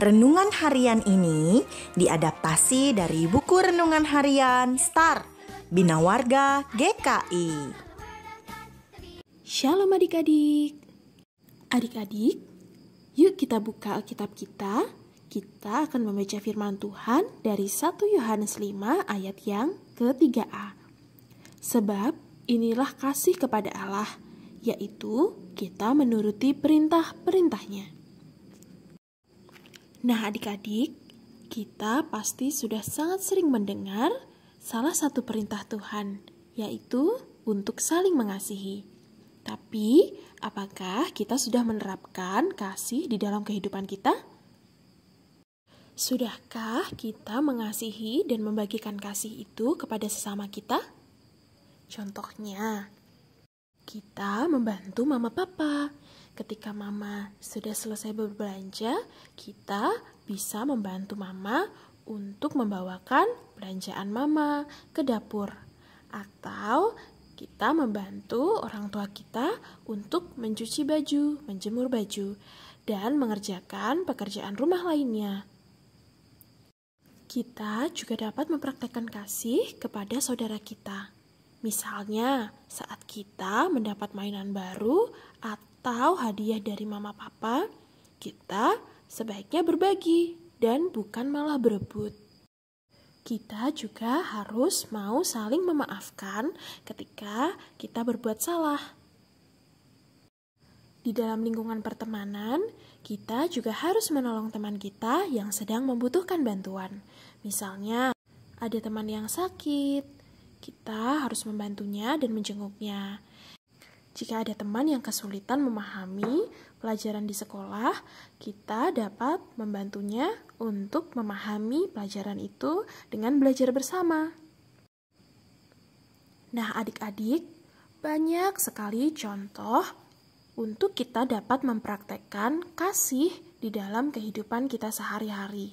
Renungan harian ini diadaptasi dari buku renungan harian Star Bina Warga GKI. Shalom adik-adik. Adik-adik, yuk kita buka Alkitab kita. Kita akan membaca firman Tuhan dari 1 Yohanes 5 ayat yang ke-3a. Sebab inilah kasih kepada Allah, yaitu kita menuruti perintah-perintahnya. Nah, adik-adik, kita pasti sudah sangat sering mendengar salah satu perintah Tuhan, yaitu untuk saling mengasihi. Tapi, apakah kita sudah menerapkan kasih di dalam kehidupan kita? Sudahkah kita mengasihi dan membagikan kasih itu kepada sesama kita? Contohnya, kita membantu mama papa, ketika mama sudah selesai berbelanja, kita bisa membantu mama untuk membawakan belanjaan mama ke dapur atau kita membantu orang tua kita untuk mencuci baju, menjemur baju, dan mengerjakan pekerjaan rumah lainnya. Kita juga dapat mempraktekkan kasih kepada saudara kita. Misalnya, saat kita mendapat mainan baru atau atau hadiah dari mama papa, kita sebaiknya berbagi dan bukan malah berebut. Kita juga harus mau saling memaafkan ketika kita berbuat salah. Di dalam lingkungan pertemanan, kita juga harus menolong teman kita yang sedang membutuhkan bantuan. Misalnya, ada teman yang sakit, kita harus membantunya dan menjenguknya. Jika ada teman yang kesulitan memahami pelajaran di sekolah, kita dapat membantunya untuk memahami pelajaran itu dengan belajar bersama. Nah, adik-adik, banyak sekali contoh untuk kita dapat mempraktekkan kasih di dalam kehidupan kita sehari-hari.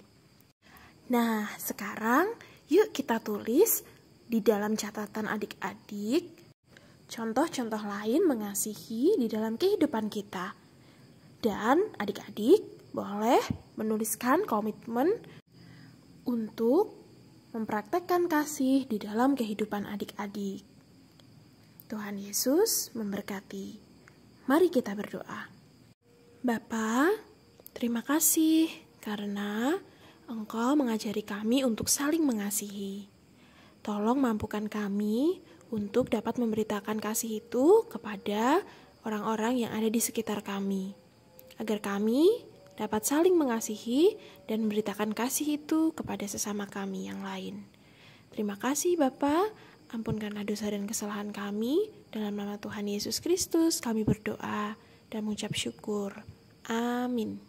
Nah, sekarang yuk kita tulis di dalam catatan adik-adik contoh-contoh lain mengasihi di dalam kehidupan kita. Dan adik-adik boleh menuliskan komitmen untuk mempraktekkan kasih di dalam kehidupan adik-adik. Tuhan Yesus memberkati. Mari kita berdoa. Bapa, terima kasih karena Engkau mengajari kami untuk saling mengasihi. Tolong mampukan kami untuk dapat memberitakan kasih itu kepada orang-orang yang ada di sekitar kami, agar kami dapat saling mengasihi dan memberitakan kasih itu kepada sesama kami yang lain. Terima kasih, Bapak. Ampunkanlah dosa dan kesalahan kami. Dalam nama Tuhan Yesus Kristus, kami berdoa dan mengucap syukur. Amin.